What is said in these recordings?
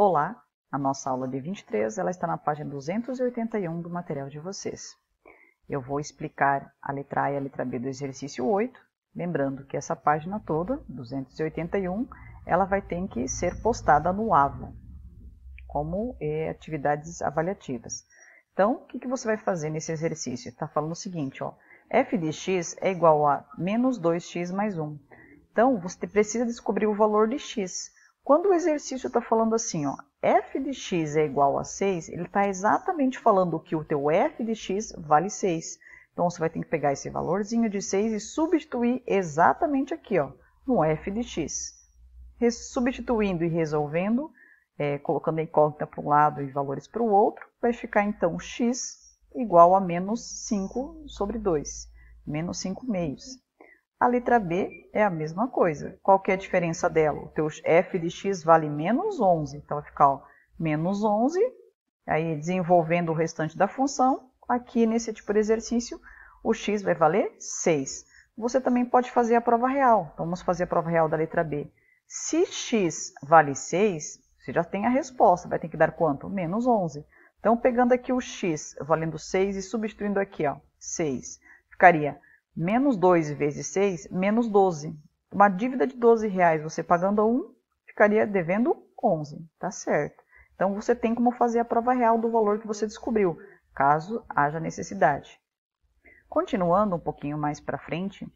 Olá, a nossa aula de 23 ela está na página 281 do material de vocês. Eu vou explicar a letra A e a letra B do exercício 8, lembrando que essa página toda, 281, ela vai ter que ser postada no AVO, como é, atividades avaliativas. Então, o que, que você vai fazer nesse exercício? Está falando o seguinte, ó, f de x é igual a menos 2x mais 1. Então, você precisa descobrir o valor de x. Quando o exercício está falando assim, ó, f de x é igual a 6, ele está exatamente falando que o teu f de x vale 6. Então, você vai ter que pegar esse valorzinho de 6 e substituir exatamente aqui, ó, no f de x. Substituindo e resolvendo, é, colocando a incógnita para um lado e valores para o outro, vai ficar, então, x igual a menos 5 sobre 2, menos 5 meios. A letra B é a mesma coisa. Qual que é a diferença dela? O teu f de x vale menos 11. Então, vai ficar menos 11. Aí, desenvolvendo o restante da função, aqui nesse tipo de exercício, o x vai valer 6. Você também pode fazer a prova real. Então, vamos fazer a prova real da letra B. Se x vale 6, você já tem a resposta. Vai ter que dar quanto? Menos 11. Então, pegando aqui o x valendo 6 e substituindo aqui, ó, 6, ficaria Menos 2 vezes 6, menos 12. Uma dívida de 12 reais, você pagando 1, ficaria devendo 11, tá certo. Então, você tem como fazer a prova real do valor que você descobriu, caso haja necessidade. Continuando um pouquinho mais para frente,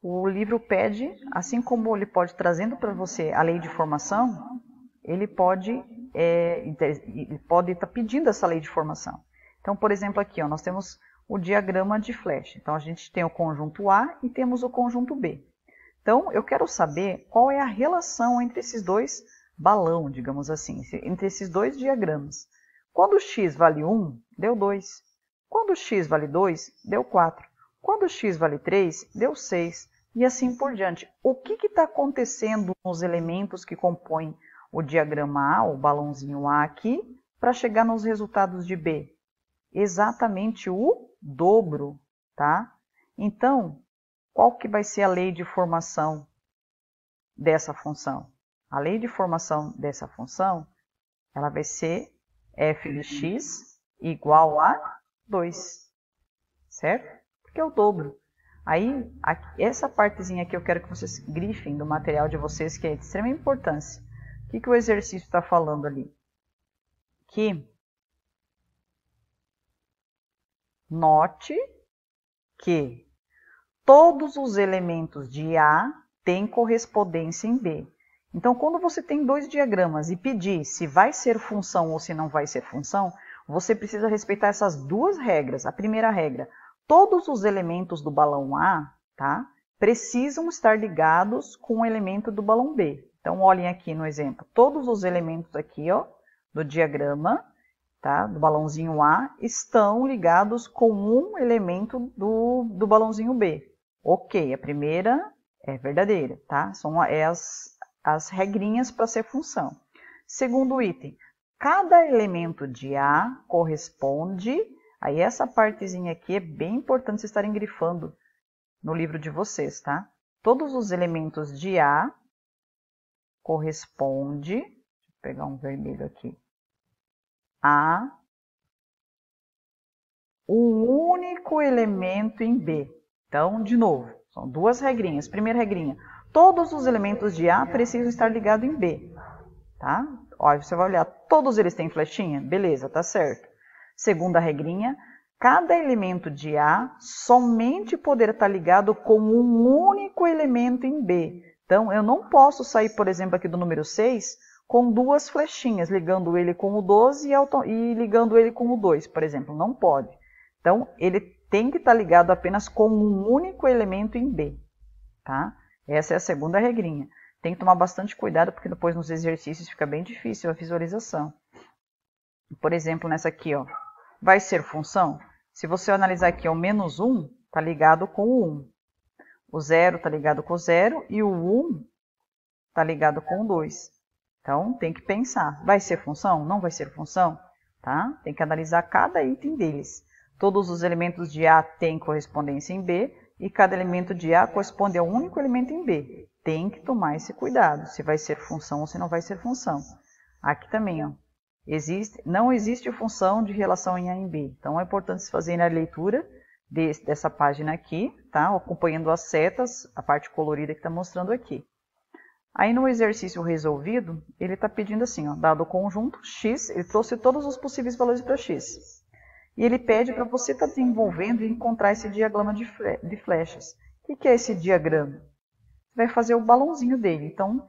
o livro pede, assim como ele pode trazendo para você a lei de formação, ele pode é, ele pode estar tá pedindo essa lei de formação. Então, por exemplo, aqui ó, nós temos o diagrama de flecha. Então, a gente tem o conjunto A e temos o conjunto B. Então, eu quero saber qual é a relação entre esses dois balão, digamos assim, entre esses dois diagramas. Quando x vale 1, deu 2. Quando x vale 2, deu 4. Quando x vale 3, deu 6. E assim por diante. O que está acontecendo nos elementos que compõem o diagrama A, o balãozinho A aqui, para chegar nos resultados de B? Exatamente o dobro, tá? Então, qual que vai ser a lei de formação dessa função? A lei de formação dessa função, ela vai ser f de x igual a 2, certo? Porque é o dobro. Aí, essa partezinha aqui eu quero que vocês grifem do material de vocês, que é de extrema importância. O que, que o exercício está falando ali? Que Note que todos os elementos de A têm correspondência em B. Então, quando você tem dois diagramas e pedir se vai ser função ou se não vai ser função, você precisa respeitar essas duas regras. A primeira regra, todos os elementos do balão A tá, precisam estar ligados com o elemento do balão B. Então, olhem aqui no exemplo, todos os elementos aqui ó, do diagrama tá? do balãozinho A estão ligados com um elemento do, do balãozinho B. Ok, a primeira é verdadeira, tá? São é as, as regrinhas para ser função. Segundo item, cada elemento de A corresponde... Aí essa partezinha aqui é bem importante vocês estarem grifando no livro de vocês, tá? Todos os elementos de A corresponde... Deixa eu pegar um vermelho aqui a, um único elemento em B. Então, de novo, são duas regrinhas. Primeira regrinha, todos os elementos de A precisam estar ligados em B. Tá? Olha, você vai olhar, todos eles têm flechinha? Beleza, tá certo. Segunda regrinha, cada elemento de A somente poderá estar ligado com um único elemento em B. Então, eu não posso sair, por exemplo, aqui do número 6 com duas flechinhas, ligando ele com o 12 e, e ligando ele com o 2, por exemplo. Não pode. Então, ele tem que estar tá ligado apenas com um único elemento em B. Tá? Essa é a segunda regrinha. Tem que tomar bastante cuidado, porque depois nos exercícios fica bem difícil a visualização. Por exemplo, nessa aqui, ó, vai ser função? Se você analisar aqui, é o menos 1 está ligado com o 1. O 0 está ligado com o 0 e o 1 está ligado com o 2. Então, tem que pensar, vai ser função? Não vai ser função? Tá? Tem que analisar cada item deles. Todos os elementos de A têm correspondência em B e cada elemento de A corresponde a um único elemento em B. Tem que tomar esse cuidado, se vai ser função ou se não vai ser função. Aqui também, ó, existe, não existe função de relação em A e B. Então, é importante se fazer a leitura dessa página aqui, tá? acompanhando as setas, a parte colorida que está mostrando aqui. Aí no exercício resolvido, ele está pedindo assim, ó, dado o conjunto x, ele trouxe todos os possíveis valores para x. E ele pede para você estar tá desenvolvendo e encontrar esse diagrama de, fle de flechas. O que, que é esse diagrama? Você vai fazer o balãozinho dele. Então,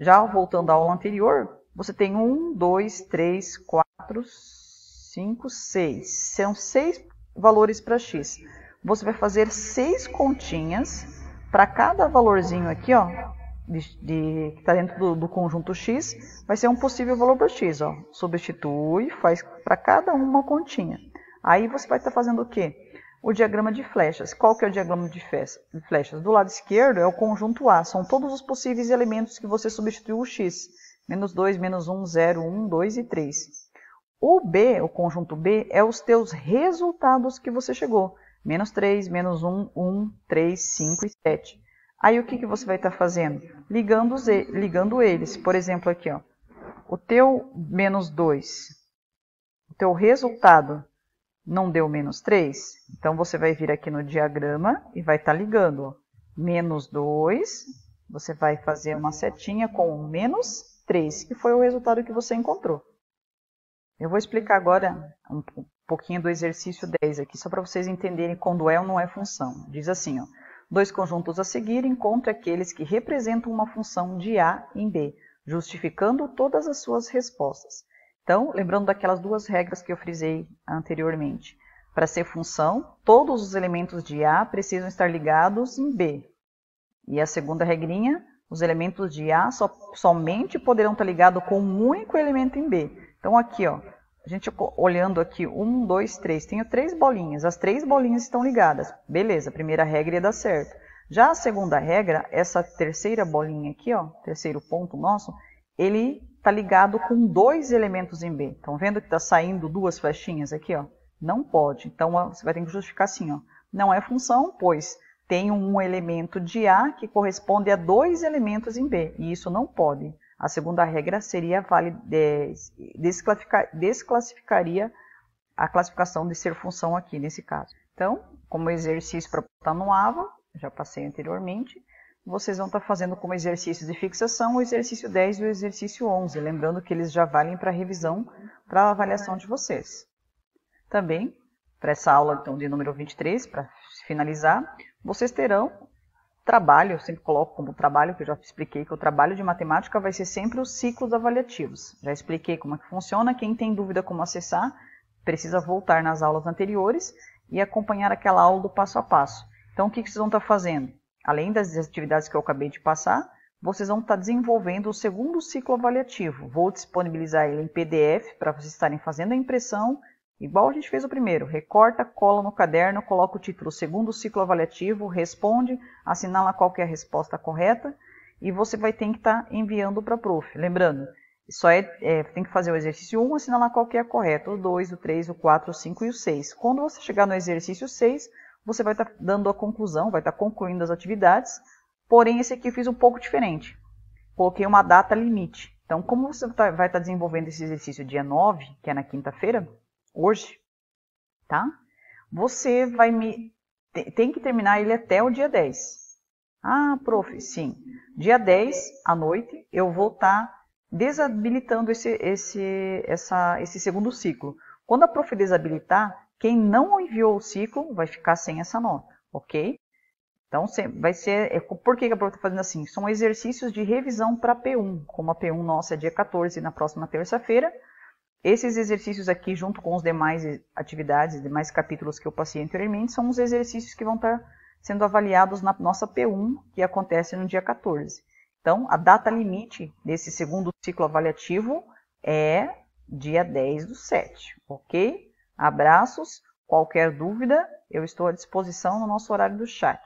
já voltando à aula anterior, você tem 1, 2, 3, 4, 5, 6. São seis valores para x. Você vai fazer seis continhas para cada valorzinho aqui, ó, de, de, que está dentro do, do, conjunto X vai ser um possível valor por X. Ó. Substitui, faz para cada um uma continha. Aí você vai estar tá fazendo o quê? O diagrama de flechas. Qual que é o diagrama de flechas? Do lado esquerdo é o conjunto A. São todos os possíveis elementos que você substituiu o X. Menos 2, menos 1, 0, 1, 2 e 3. O B, o conjunto B, é os teus resultados que você chegou. Menos 3, menos 1, 1, 3, 5 e 7. Aí o que, que você vai estar tá fazendo? Ligando, os, ligando eles. Por exemplo, aqui, ó, o teu menos 2, o teu resultado não deu menos 3, então você vai vir aqui no diagrama e vai estar tá ligando. Ó. Menos 2, você vai fazer uma setinha com o menos 3, que foi o resultado que você encontrou. Eu vou explicar agora um pouquinho do exercício 10 aqui, só para vocês entenderem quando é ou não é função. Diz assim, ó. Dois conjuntos a seguir encontre aqueles que representam uma função de A em B, justificando todas as suas respostas. Então, lembrando daquelas duas regras que eu frisei anteriormente. Para ser função, todos os elementos de A precisam estar ligados em B. E a segunda regrinha, os elementos de A so, somente poderão estar ligados com um único elemento em B. Então, aqui, ó, a gente olhando aqui, um, dois, três, tenho três bolinhas, as três bolinhas estão ligadas. Beleza, a primeira regra ia dar certo. Já a segunda regra, essa terceira bolinha aqui, ó, terceiro ponto nosso, ele está ligado com dois elementos em B. Estão vendo que está saindo duas flechinhas aqui? Ó? Não pode. Então, você vai ter que justificar assim. Ó. Não é função, pois tem um elemento de A que corresponde a dois elementos em B. E isso não pode. A segunda regra seria válida, desclassificaria a classificação de ser função aqui nesse caso. Então, como exercício para botar no AVA, já passei anteriormente, vocês vão estar tá fazendo como exercício de fixação o exercício 10 e o exercício 11, lembrando que eles já valem para revisão, para avaliação de vocês. Também, para essa aula então, de número 23, para finalizar, vocês terão trabalho, eu sempre coloco como trabalho, que eu já expliquei que o trabalho de matemática vai ser sempre os ciclos avaliativos. Já expliquei como é que funciona, quem tem dúvida como acessar, precisa voltar nas aulas anteriores e acompanhar aquela aula do passo a passo. Então, o que vocês vão estar fazendo? Além das atividades que eu acabei de passar, vocês vão estar desenvolvendo o segundo ciclo avaliativo. Vou disponibilizar ele em PDF para vocês estarem fazendo a impressão Igual a gente fez o primeiro, recorta, cola no caderno, coloca o título segundo ciclo avaliativo, responde, assinala qual é a resposta correta e você vai ter que estar tá enviando para a prof. Lembrando, só é, é, tem que fazer o exercício 1, assinalar qual que é correto, o 2, o 3, o 4, o 5 e o 6. Quando você chegar no exercício 6, você vai estar tá dando a conclusão, vai estar tá concluindo as atividades, porém esse aqui eu fiz um pouco diferente. Coloquei uma data limite. Então, como você tá, vai estar tá desenvolvendo esse exercício dia 9, que é na quinta-feira, hoje, tá? Você vai me. Tem que terminar ele até o dia 10. Ah, prof, sim. Dia 10 à noite eu vou estar tá desabilitando esse, esse, essa, esse segundo ciclo. Quando a prof desabilitar, quem não enviou o ciclo vai ficar sem essa nota, ok? Então, vai ser. É, por que a prof está fazendo assim? São exercícios de revisão para P1. Como a P1 nossa é dia 14 na próxima terça-feira, esses exercícios aqui, junto com os demais atividades, demais capítulos que eu passei anteriormente, são os exercícios que vão estar sendo avaliados na nossa P1, que acontece no dia 14. Então, a data limite desse segundo ciclo avaliativo é dia 10 do 7, ok? Abraços, qualquer dúvida, eu estou à disposição no nosso horário do chat.